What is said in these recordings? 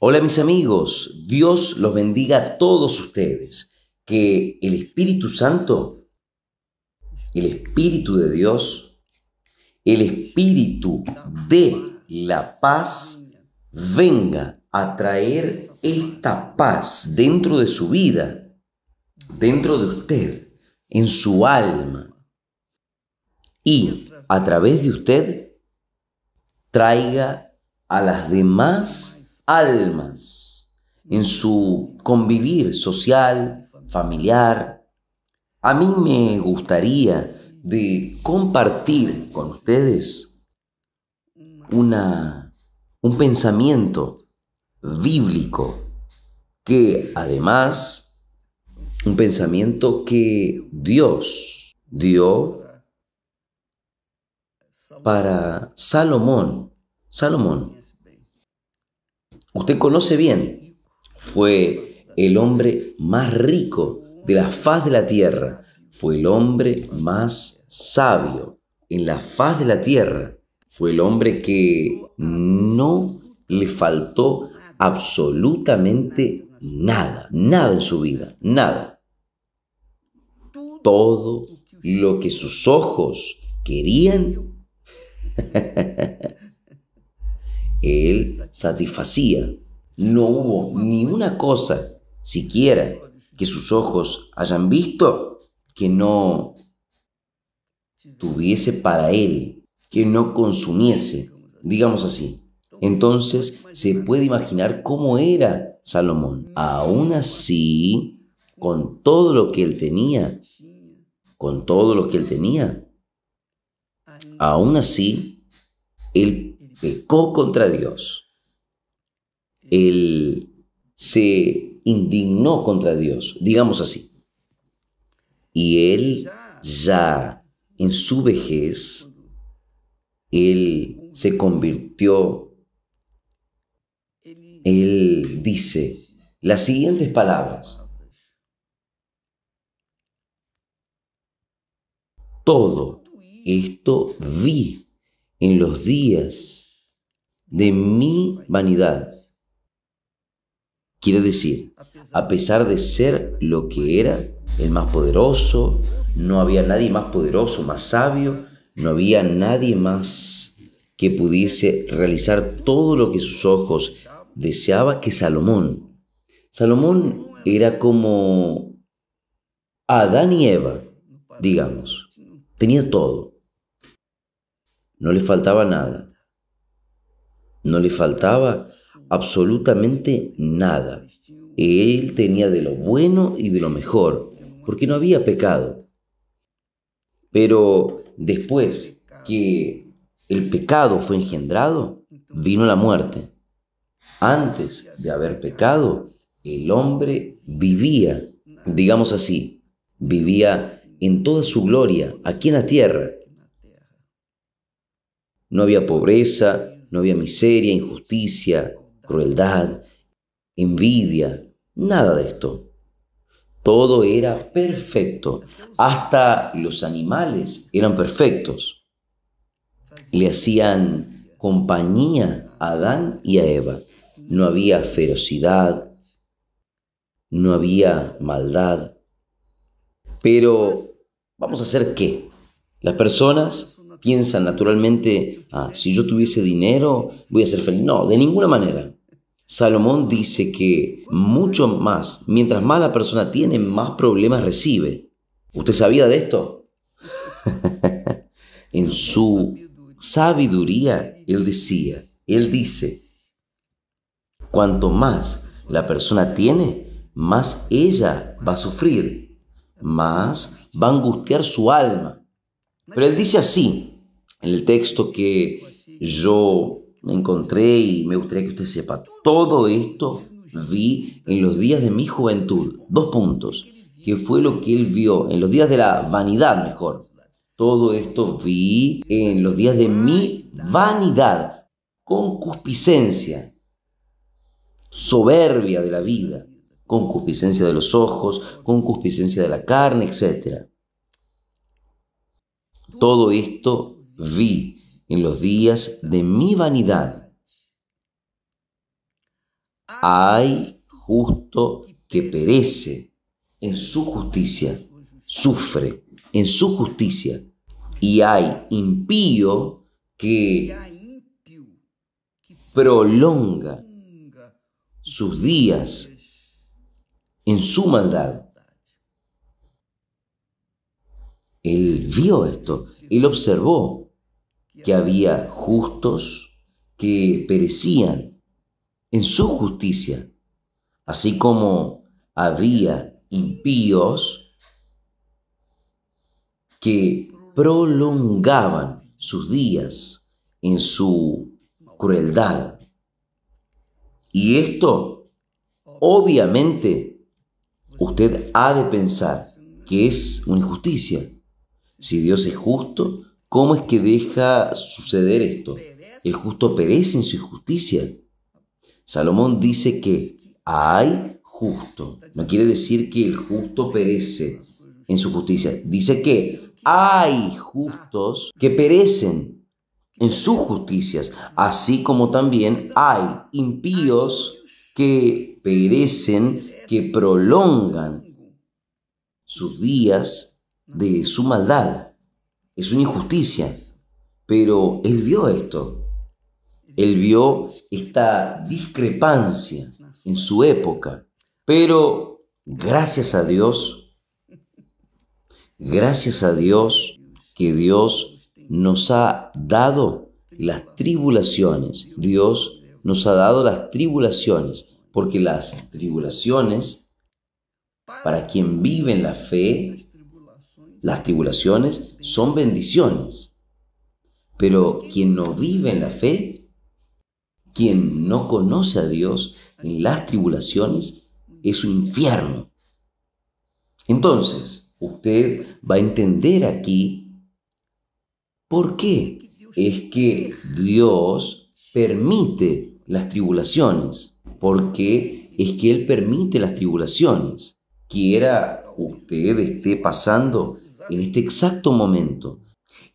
Hola mis amigos, Dios los bendiga a todos ustedes. Que el Espíritu Santo, el Espíritu de Dios, el Espíritu de la paz venga a traer esta paz dentro de su vida, dentro de usted, en su alma. Y a través de usted traiga a las demás almas, en su convivir social, familiar. A mí me gustaría de compartir con ustedes una, un pensamiento bíblico que además, un pensamiento que Dios dio para Salomón. Salomón Usted conoce bien, fue el hombre más rico de la faz de la tierra, fue el hombre más sabio en la faz de la tierra, fue el hombre que no le faltó absolutamente nada, nada en su vida, nada. Todo lo que sus ojos querían Él satisfacía. No hubo ni una cosa, siquiera, que sus ojos hayan visto que no tuviese para él, que no consumiese, digamos así. Entonces se puede imaginar cómo era Salomón. Aún así, con todo lo que él tenía, con todo lo que él tenía, aún así, él pecó contra Dios. Él se indignó contra Dios, digamos así. Y él ya en su vejez, él se convirtió, él dice las siguientes palabras. Todo esto vi en los días de mi vanidad. Quiere decir, a pesar de ser lo que era, el más poderoso, no había nadie más poderoso, más sabio, no había nadie más que pudiese realizar todo lo que sus ojos deseaba que Salomón. Salomón era como Adán y Eva, digamos. Tenía todo. No le faltaba nada. No le faltaba absolutamente nada. Él tenía de lo bueno y de lo mejor, porque no había pecado. Pero después que el pecado fue engendrado, vino la muerte. Antes de haber pecado, el hombre vivía, digamos así, vivía en toda su gloria aquí en la tierra. No había pobreza, no había miseria, injusticia, crueldad, envidia, nada de esto. Todo era perfecto. Hasta los animales eran perfectos. Le hacían compañía a Adán y a Eva. No había ferocidad, no había maldad. Pero, ¿vamos a hacer qué? Las personas piensan naturalmente, ah, si yo tuviese dinero, voy a ser feliz. No, de ninguna manera. Salomón dice que mucho más, mientras más la persona tiene, más problemas recibe. ¿Usted sabía de esto? en su sabiduría, él decía, él dice, cuanto más la persona tiene, más ella va a sufrir, más va a angustiar su alma. Pero él dice así, en el texto que yo encontré y me gustaría que usted sepa, todo esto vi en los días de mi juventud. Dos puntos, que fue lo que él vio, en los días de la vanidad mejor. Todo esto vi en los días de mi vanidad, concupiscencia, soberbia de la vida, concupiscencia de los ojos, concupiscencia de la carne, etc. Todo esto vi en los días de mi vanidad. Hay justo que perece en su justicia, sufre en su justicia, y hay impío que prolonga sus días en su maldad. Él vio esto, él observó que había justos que perecían en su justicia, así como había impíos que prolongaban sus días en su crueldad. Y esto, obviamente, usted ha de pensar que es una injusticia si Dios es justo, ¿cómo es que deja suceder esto? El justo perece en su injusticia. Salomón dice que hay justo. No quiere decir que el justo perece en su justicia. Dice que hay justos que perecen en sus justicias, así como también hay impíos que perecen, que prolongan sus días de su maldad. Es una injusticia. Pero él vio esto. Él vio esta discrepancia en su época. Pero gracias a Dios, gracias a Dios que Dios nos ha dado las tribulaciones. Dios nos ha dado las tribulaciones, porque las tribulaciones, para quien vive en la fe, las tribulaciones son bendiciones. Pero quien no vive en la fe, quien no conoce a Dios en las tribulaciones, es un infierno. Entonces, usted va a entender aquí por qué es que Dios permite las tribulaciones, porque es que Él permite las tribulaciones. Quiera usted esté pasando en este exacto momento,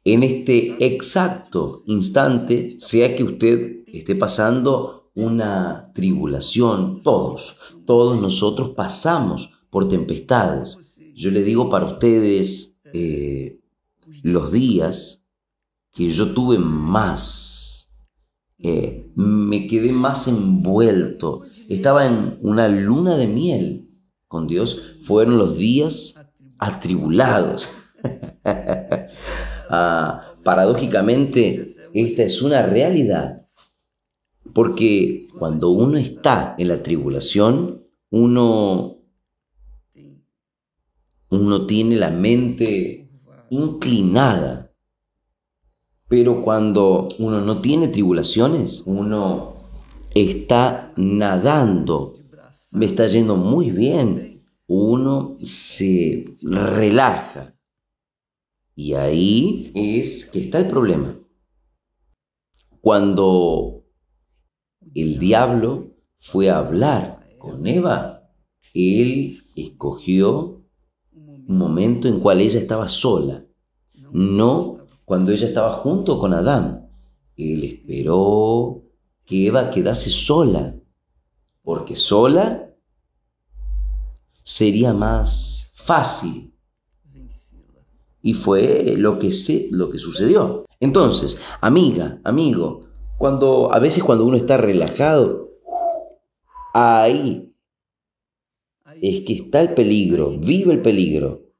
en este exacto instante, sea que usted esté pasando una tribulación, todos, todos nosotros pasamos por tempestades. Yo le digo para ustedes, eh, los días que yo tuve más, eh, me quedé más envuelto, estaba en una luna de miel con Dios, fueron los días atribulados. Ah, paradójicamente, esta es una realidad. Porque cuando uno está en la tribulación, uno, uno tiene la mente inclinada. Pero cuando uno no tiene tribulaciones, uno está nadando, me está yendo muy bien, uno se relaja, y ahí es que está el problema. Cuando el diablo fue a hablar con Eva, él escogió un momento en cual ella estaba sola, no cuando ella estaba junto con Adán. Él esperó que Eva quedase sola, porque sola sería más fácil y fue lo que, lo que sucedió. Entonces, amiga, amigo, cuando a veces cuando uno está relajado, ahí es que está el peligro, vive el peligro.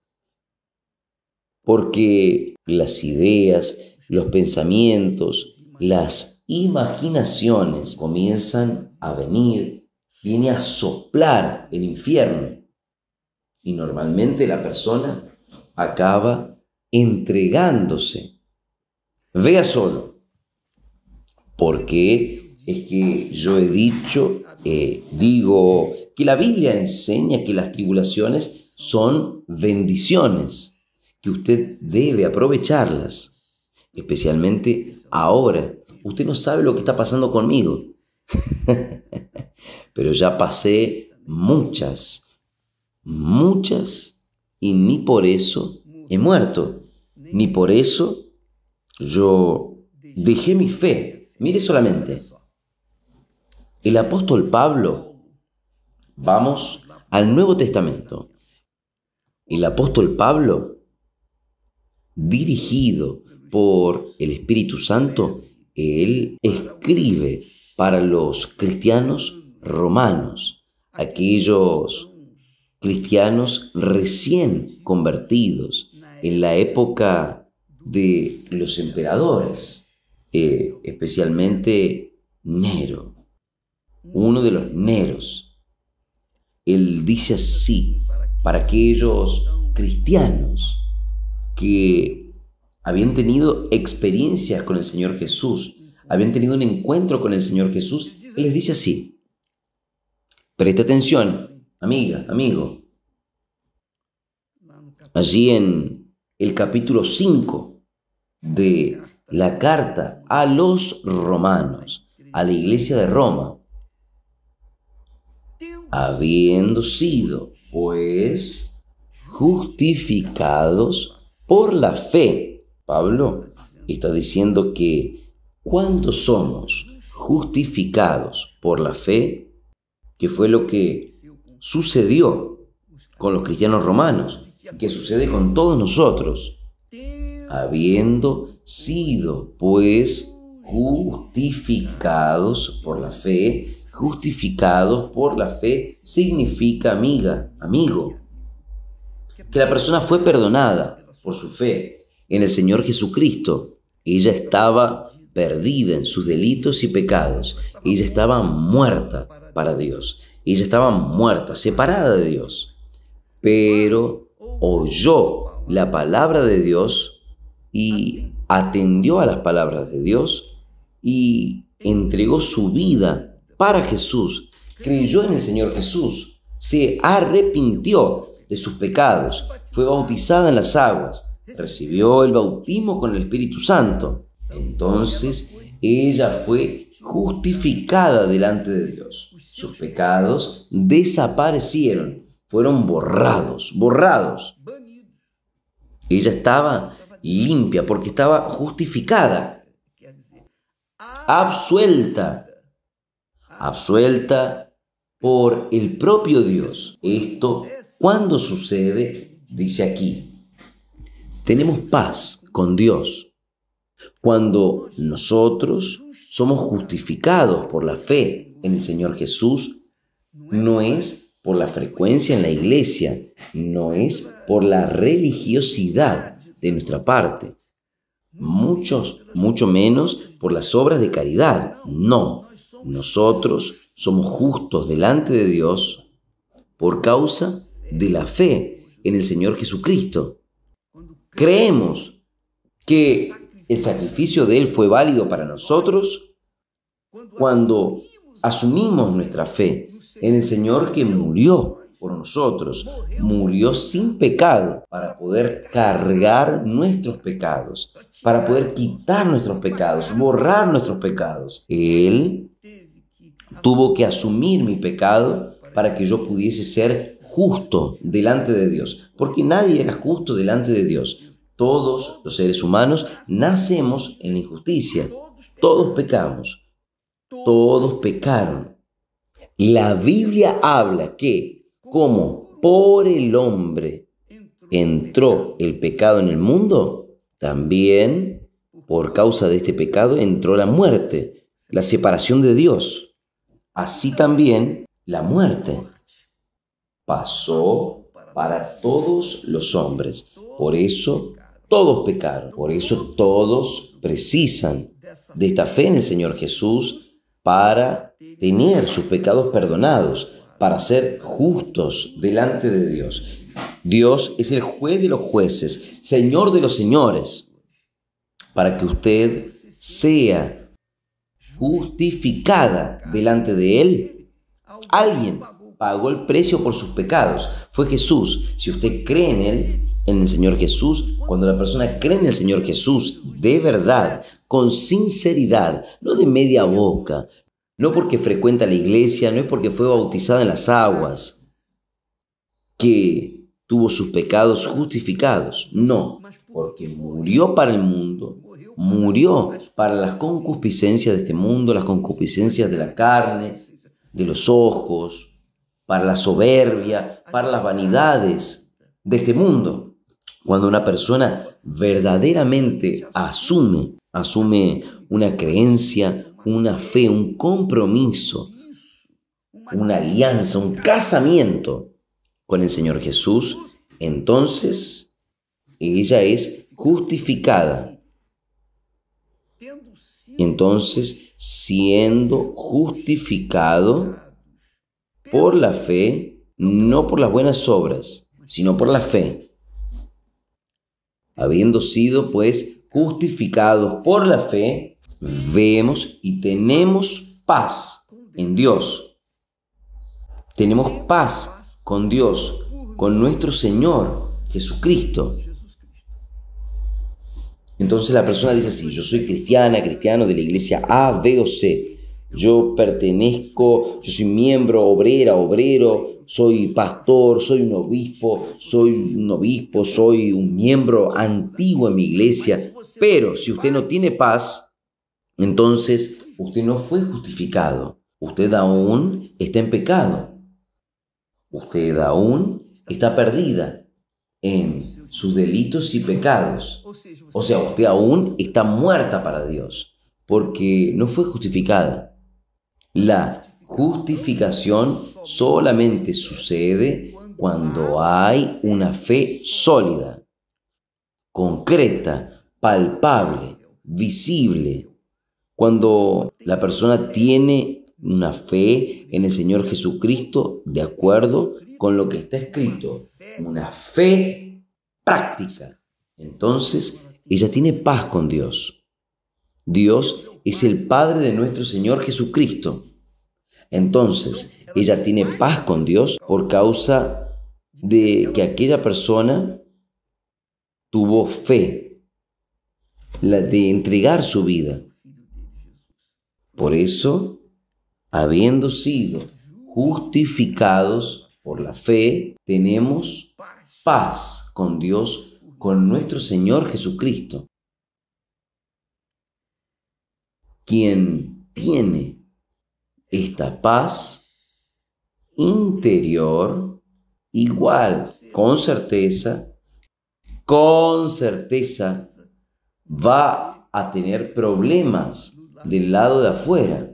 Porque las ideas, los pensamientos, las imaginaciones comienzan a venir, viene a soplar el infierno. Y normalmente la persona acaba entregándose. Vea solo, porque es que yo he dicho, eh, digo, que la Biblia enseña que las tribulaciones son bendiciones, que usted debe aprovecharlas, especialmente ahora. Usted no sabe lo que está pasando conmigo, pero ya pasé muchas, muchas, y ni por eso he muerto. Ni por eso yo dejé mi fe. Mire solamente, el apóstol Pablo, vamos al Nuevo Testamento. El apóstol Pablo, dirigido por el Espíritu Santo, él escribe para los cristianos romanos, aquellos cristianos recién convertidos, en la época de los emperadores, eh, especialmente Nero, uno de los Neros. Él dice así para aquellos cristianos que habían tenido experiencias con el Señor Jesús, habían tenido un encuentro con el Señor Jesús, Él les dice así, presta atención, amiga, amigo, allí en el capítulo 5 de la carta a los romanos, a la iglesia de Roma, habiendo sido, pues, justificados por la fe. Pablo está diciendo que cuando somos justificados por la fe, que fue lo que sucedió con los cristianos romanos, que sucede con todos nosotros, habiendo sido pues justificados por la fe, justificados por la fe significa amiga, amigo, que la persona fue perdonada por su fe en el Señor Jesucristo. Ella estaba perdida en sus delitos y pecados. Ella estaba muerta para Dios. Ella estaba muerta, separada de Dios. Pero oyó la palabra de Dios y atendió a las palabras de Dios y entregó su vida para Jesús, creyó en el Señor Jesús, se arrepintió de sus pecados, fue bautizada en las aguas, recibió el bautismo con el Espíritu Santo. Entonces ella fue justificada delante de Dios. Sus pecados desaparecieron fueron borrados, borrados. Ella estaba limpia porque estaba justificada, absuelta, absuelta por el propio Dios. Esto, cuando sucede, dice aquí, tenemos paz con Dios cuando nosotros somos justificados por la fe en el Señor Jesús, no es por la frecuencia en la iglesia, no es por la religiosidad de nuestra parte. Muchos, mucho menos por las obras de caridad. No, nosotros somos justos delante de Dios por causa de la fe en el Señor Jesucristo. Creemos que el sacrificio de Él fue válido para nosotros cuando asumimos nuestra fe en el Señor que murió por nosotros, murió sin pecado para poder cargar nuestros pecados, para poder quitar nuestros pecados, borrar nuestros pecados. Él tuvo que asumir mi pecado para que yo pudiese ser justo delante de Dios, porque nadie era justo delante de Dios. Todos los seres humanos nacemos en injusticia, todos pecamos, todos pecaron la Biblia habla que como por el hombre entró el pecado en el mundo, también por causa de este pecado entró la muerte, la separación de Dios. Así también la muerte pasó para todos los hombres. Por eso todos pecaron. Por eso todos precisan de esta fe en el Señor Jesús para tener sus pecados perdonados para ser justos delante de Dios. Dios es el juez de los jueces, señor de los señores, para que usted sea justificada delante de Él. Alguien pagó el precio por sus pecados, fue Jesús. Si usted cree en Él, en el Señor Jesús, cuando la persona cree en el Señor Jesús de verdad, con sinceridad, no de media boca, no porque frecuenta la iglesia, no es porque fue bautizada en las aguas, que tuvo sus pecados justificados, no, porque murió para el mundo, murió para las concupiscencias de este mundo, las concupiscencias de la carne, de los ojos, para la soberbia, para las vanidades de este mundo. Cuando una persona verdaderamente asume, asume una creencia, una fe, un compromiso, una alianza, un casamiento con el Señor Jesús, entonces ella es justificada. Entonces, siendo justificado por la fe, no por las buenas obras, sino por la fe. Habiendo sido, pues, justificados por la fe, vemos y tenemos paz en Dios. Tenemos paz con Dios, con nuestro Señor Jesucristo. Entonces la persona dice así, yo soy cristiana, cristiano de la iglesia A, B o C. Yo pertenezco, yo soy miembro, obrera, obrero, soy pastor, soy un obispo, soy un obispo, soy un miembro antiguo en mi iglesia. Pero si usted no tiene paz, entonces, usted no fue justificado. Usted aún está en pecado. Usted aún está perdida en sus delitos y pecados. O sea, usted aún está muerta para Dios porque no fue justificada. La justificación solamente sucede cuando hay una fe sólida, concreta, palpable, visible, cuando la persona tiene una fe en el Señor Jesucristo de acuerdo con lo que está escrito, una fe práctica, entonces ella tiene paz con Dios. Dios es el Padre de nuestro Señor Jesucristo. Entonces, ella tiene paz con Dios por causa de que aquella persona tuvo fe, la de entregar su vida. Por eso, habiendo sido justificados por la fe, tenemos paz con Dios, con nuestro Señor Jesucristo, quien tiene esta paz interior igual, con certeza, con certeza va a tener problemas del lado de afuera,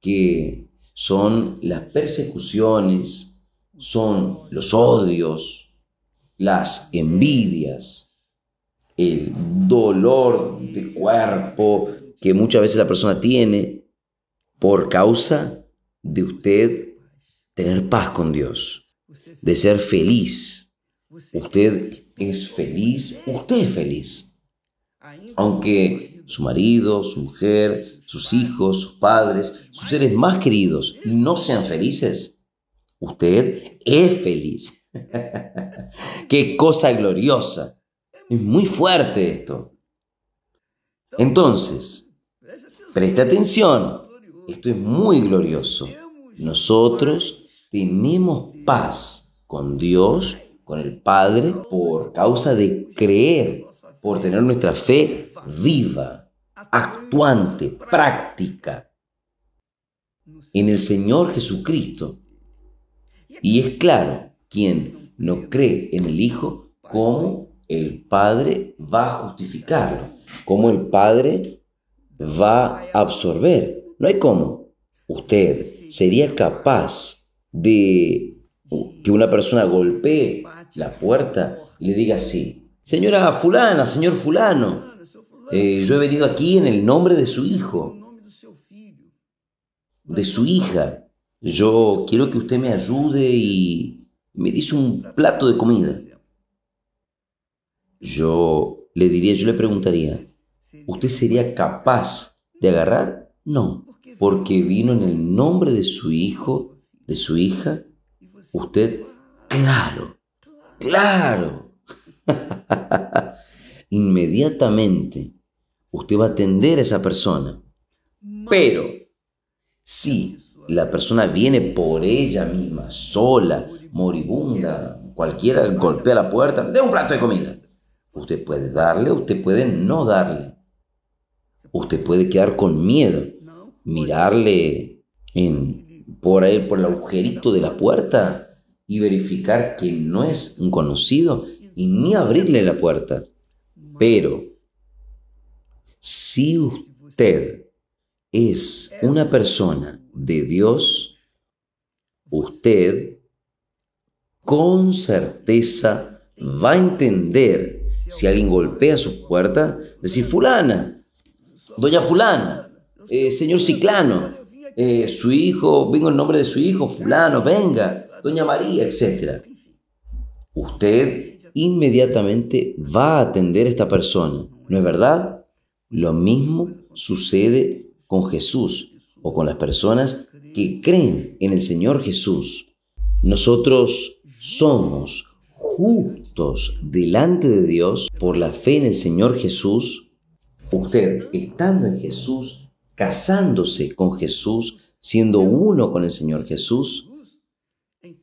que son las persecuciones, son los odios, las envidias, el dolor de cuerpo que muchas veces la persona tiene por causa de usted tener paz con Dios, de ser feliz. Usted es feliz, usted es feliz. Aunque su marido, su mujer, sus hijos, sus padres, sus seres más queridos, no sean felices. Usted es feliz. Qué cosa gloriosa. Es muy fuerte esto. Entonces, preste atención. Esto es muy glorioso. Nosotros tenemos paz con Dios, con el Padre, por causa de creer por tener nuestra fe viva, actuante, práctica en el Señor Jesucristo. Y es claro, quien no cree en el Hijo, cómo el Padre va a justificarlo, cómo el Padre va a absorber. No hay cómo. Usted sería capaz de que una persona golpee la puerta y le diga así. Señora fulana, señor fulano, eh, yo he venido aquí en el nombre de su hijo, de su hija. Yo quiero que usted me ayude y me dice un plato de comida. Yo le diría, yo le preguntaría, ¿usted sería capaz de agarrar? No, porque vino en el nombre de su hijo, de su hija. Usted, claro, claro. Inmediatamente usted va a atender a esa persona. Pero si la persona viene por ella misma, sola, moribunda, cualquiera golpea la puerta, De un plato de comida. Usted puede darle, usted puede no darle. Usted puede quedar con miedo, pues. mirarle por ahí, por el agujerito de la puerta y verificar que no es un conocido, y ni abrirle la puerta. Pero si usted es una persona de Dios, usted con certeza va a entender si alguien golpea su puerta, decir fulana, doña fulana, eh, señor ciclano, eh, su hijo, vengo en nombre de su hijo, fulano, venga, doña María, etc. Usted inmediatamente va a atender esta persona. ¿No es verdad? Lo mismo sucede con Jesús o con las personas que creen en el Señor Jesús. Nosotros somos justos delante de Dios por la fe en el Señor Jesús. Usted estando en Jesús, casándose con Jesús, siendo uno con el Señor Jesús,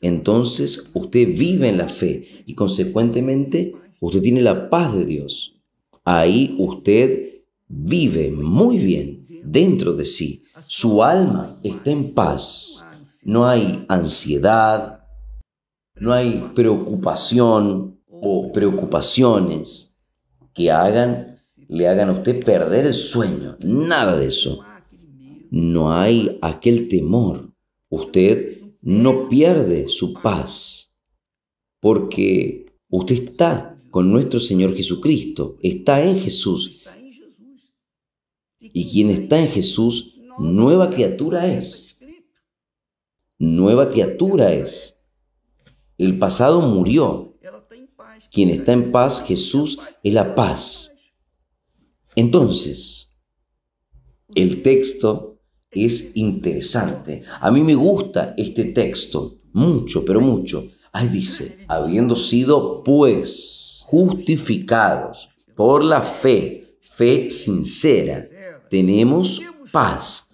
entonces usted vive en la fe y consecuentemente usted tiene la paz de Dios. Ahí usted vive muy bien dentro de sí. Su alma está en paz. No hay ansiedad, no hay preocupación o preocupaciones que hagan, le hagan a usted perder el sueño. Nada de eso. No hay aquel temor. Usted no pierde su paz, porque usted está con nuestro Señor Jesucristo, está en Jesús. Y quien está en Jesús, nueva criatura es. Nueva criatura es. El pasado murió. Quien está en paz, Jesús, es la paz. Entonces, el texto es interesante. A mí me gusta este texto, mucho, pero mucho. Ahí dice, habiendo sido pues justificados por la fe, fe sincera, tenemos paz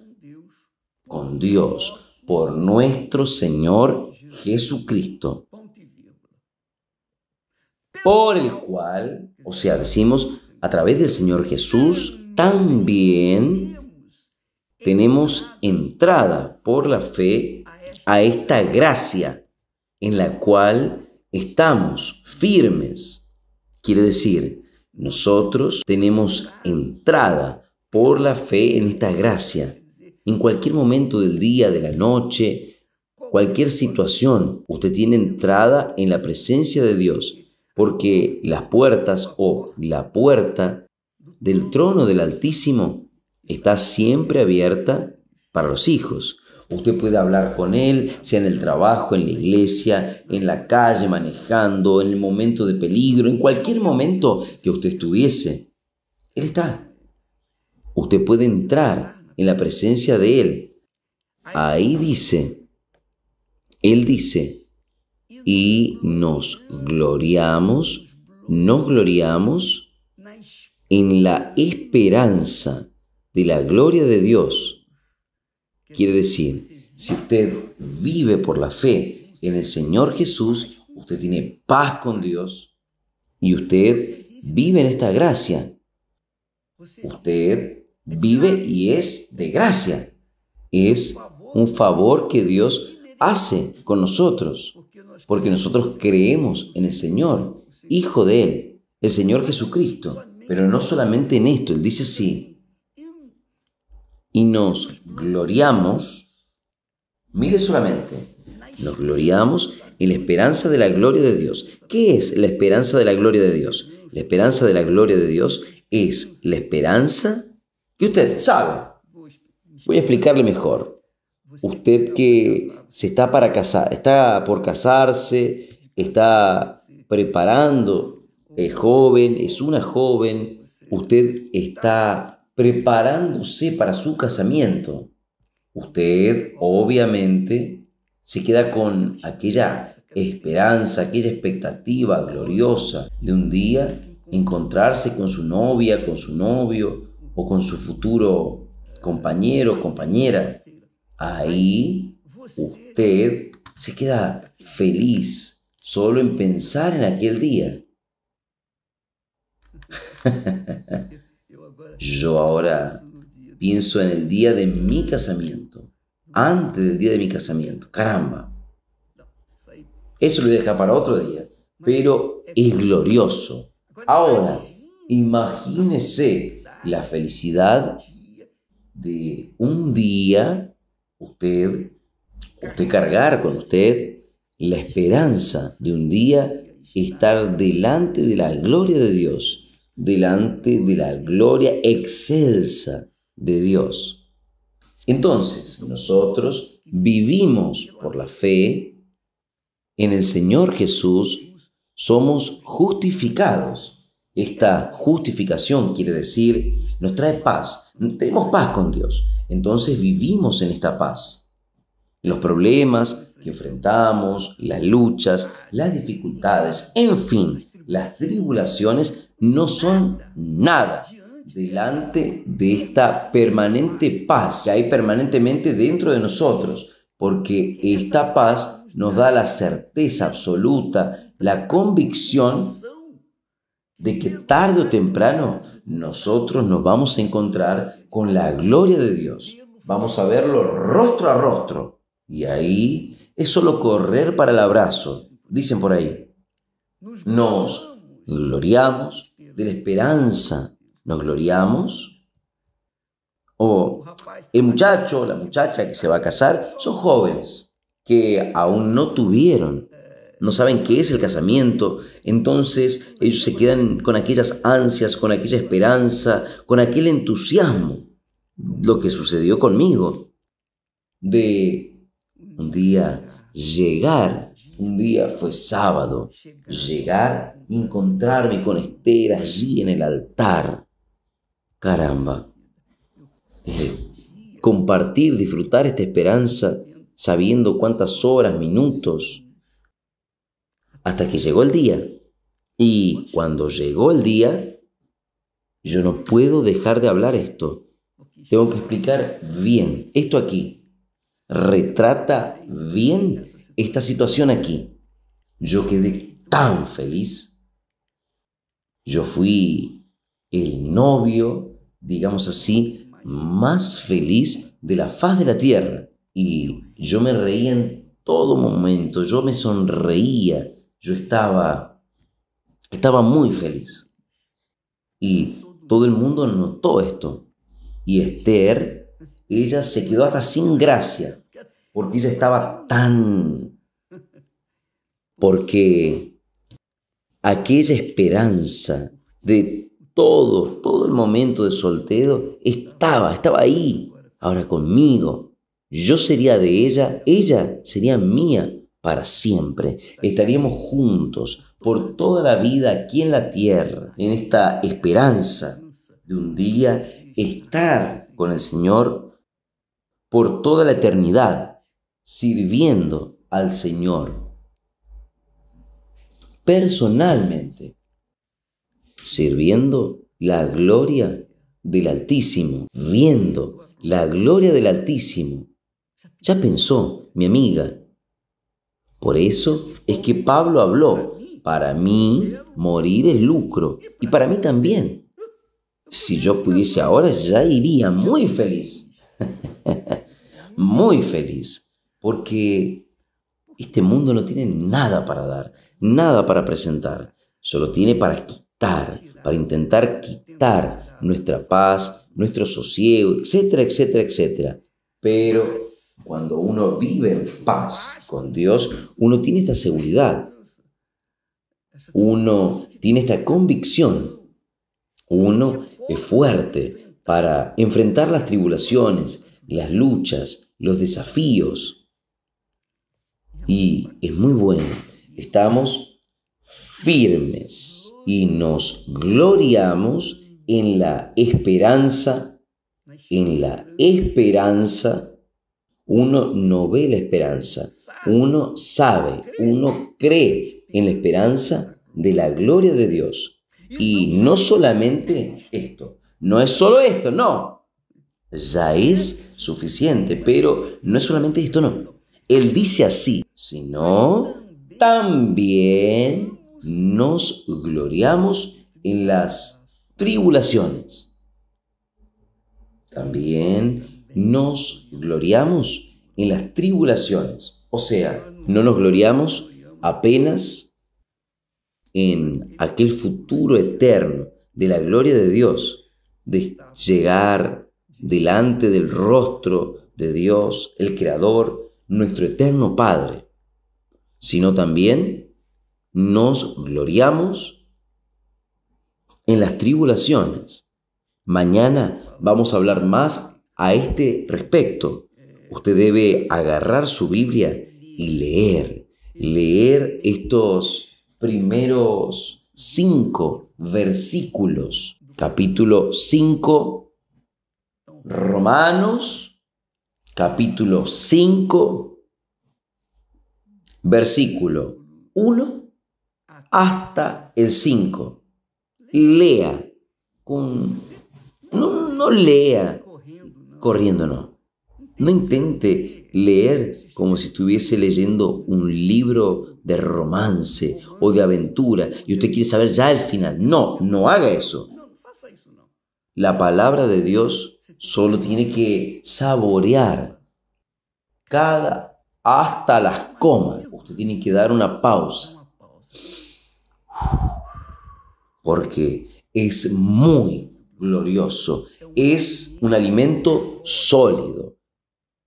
con Dios por nuestro Señor Jesucristo, por el cual, o sea, decimos, a través del Señor Jesús, también tenemos entrada por la fe a esta gracia en la cual estamos firmes. Quiere decir, nosotros tenemos entrada por la fe en esta gracia. En cualquier momento del día, de la noche, cualquier situación, usted tiene entrada en la presencia de Dios, porque las puertas o la puerta del trono del Altísimo está siempre abierta para los hijos. Usted puede hablar con él, sea en el trabajo, en la iglesia, en la calle, manejando, en el momento de peligro, en cualquier momento que usted estuviese. Él está. Usted puede entrar en la presencia de él. Ahí dice, él dice, y nos gloriamos, nos gloriamos en la esperanza de la gloria de Dios. Quiere decir, si usted vive por la fe en el Señor Jesús, usted tiene paz con Dios y usted vive en esta gracia. Usted vive y es de gracia. Es un favor que Dios hace con nosotros, porque nosotros creemos en el Señor, Hijo de Él, el Señor Jesucristo. Pero no solamente en esto, Él dice sí y nos gloriamos, mire solamente, nos gloriamos en la esperanza de la gloria de Dios. ¿Qué es la esperanza de la gloria de Dios? La esperanza de la gloria de Dios es la esperanza que usted sabe. Voy a explicarle mejor. Usted que se está para casar, está por casarse, está preparando, es joven, es una joven, usted está preparándose para su casamiento, usted obviamente se queda con aquella esperanza, aquella expectativa gloriosa de un día encontrarse con su novia, con su novio o con su futuro compañero, compañera. Ahí usted se queda feliz solo en pensar en aquel día. Yo ahora pienso en el día de mi casamiento, antes del día de mi casamiento. Caramba. Eso lo deja para otro día, pero es glorioso. Ahora, imagínese la felicidad de un día, usted, usted cargar con usted la esperanza de un día estar delante de la gloria de Dios delante de la gloria excelsa de Dios. Entonces, nosotros vivimos por la fe en el Señor Jesús, somos justificados. Esta justificación quiere decir, nos trae paz, tenemos paz con Dios, entonces vivimos en esta paz. Los problemas que enfrentamos, las luchas, las dificultades, en fin, las tribulaciones no son nada delante de esta permanente paz que hay permanentemente dentro de nosotros, porque esta paz nos da la certeza absoluta, la convicción de que tarde o temprano nosotros nos vamos a encontrar con la gloria de Dios. Vamos a verlo rostro a rostro. Y ahí es solo correr para el abrazo, dicen por ahí. Nos gloriamos de la esperanza nos gloriamos? ¿O el muchacho la muchacha que se va a casar son jóvenes que aún no tuvieron, no saben qué es el casamiento, entonces ellos se quedan con aquellas ansias, con aquella esperanza, con aquel entusiasmo, lo que sucedió conmigo, de un día llegar un día fue sábado, llegar encontrarme con Esther allí en el altar. Caramba. compartir, disfrutar esta esperanza, sabiendo cuántas horas, minutos, hasta que llegó el día. Y cuando llegó el día, yo no puedo dejar de hablar esto. Tengo que explicar bien. Esto aquí retrata bien esta situación aquí. Yo quedé tan feliz. Yo fui el novio, digamos así, más feliz de la faz de la tierra. Y yo me reía en todo momento, yo me sonreía, yo estaba, estaba muy feliz. Y todo el mundo notó esto. Y Esther, ella se quedó hasta sin gracia ella estaba tan... Porque aquella esperanza de todo, todo el momento de soltero estaba, estaba ahí, ahora conmigo. Yo sería de ella, ella sería mía para siempre. Estaríamos juntos por toda la vida aquí en la tierra, en esta esperanza de un día estar con el Señor por toda la eternidad sirviendo al Señor personalmente, sirviendo la gloria del Altísimo, viendo la gloria del Altísimo. Ya pensó mi amiga. Por eso es que Pablo habló, para mí morir es lucro y para mí también. Si yo pudiese ahora ya iría muy feliz, muy feliz porque este mundo no tiene nada para dar, nada para presentar, solo tiene para quitar, para intentar quitar nuestra paz, nuestro sosiego, etcétera, etcétera, etcétera. Pero cuando uno vive en paz con Dios, uno tiene esta seguridad, uno tiene esta convicción, uno es fuerte para enfrentar las tribulaciones, las luchas, los desafíos y es muy bueno. Estamos firmes y nos gloriamos en la esperanza, en la esperanza. Uno no ve la esperanza, uno sabe, uno cree en la esperanza de la gloria de Dios. Y no solamente esto, no es solo esto, no. Ya es suficiente, pero no es solamente esto, no. Él dice así, sino también nos gloriamos en las tribulaciones. También nos gloriamos en las tribulaciones. O sea, no nos gloriamos apenas en aquel futuro eterno de la gloria de Dios, de llegar delante del rostro de Dios, el Creador, nuestro eterno Padre sino también nos gloriamos en las tribulaciones. Mañana vamos a hablar más a este respecto. Usted debe agarrar su Biblia y leer, leer estos primeros cinco versículos. Capítulo 5, Romanos, capítulo 5, versículo 1 hasta el 5. Lea con... No, no lea corriendo, no. No intente leer como si estuviese leyendo un libro de romance o de aventura y usted quiere saber ya el final. No, no haga eso. La palabra de Dios solo tiene que saborear cada hasta las comas. Usted tiene que dar una pausa. Porque es muy glorioso. Es un alimento sólido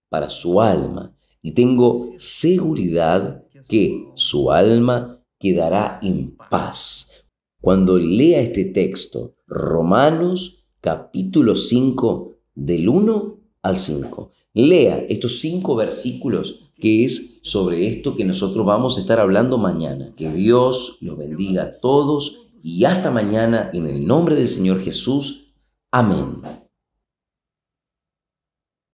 para su alma. Y tengo seguridad que su alma quedará en paz. Cuando lea este texto, Romanos capítulo 5, del 1 al 5, lea estos cinco versículos que es sobre esto que nosotros vamos a estar hablando mañana. Que Dios los bendiga a todos y hasta mañana en el nombre del Señor Jesús. Amén.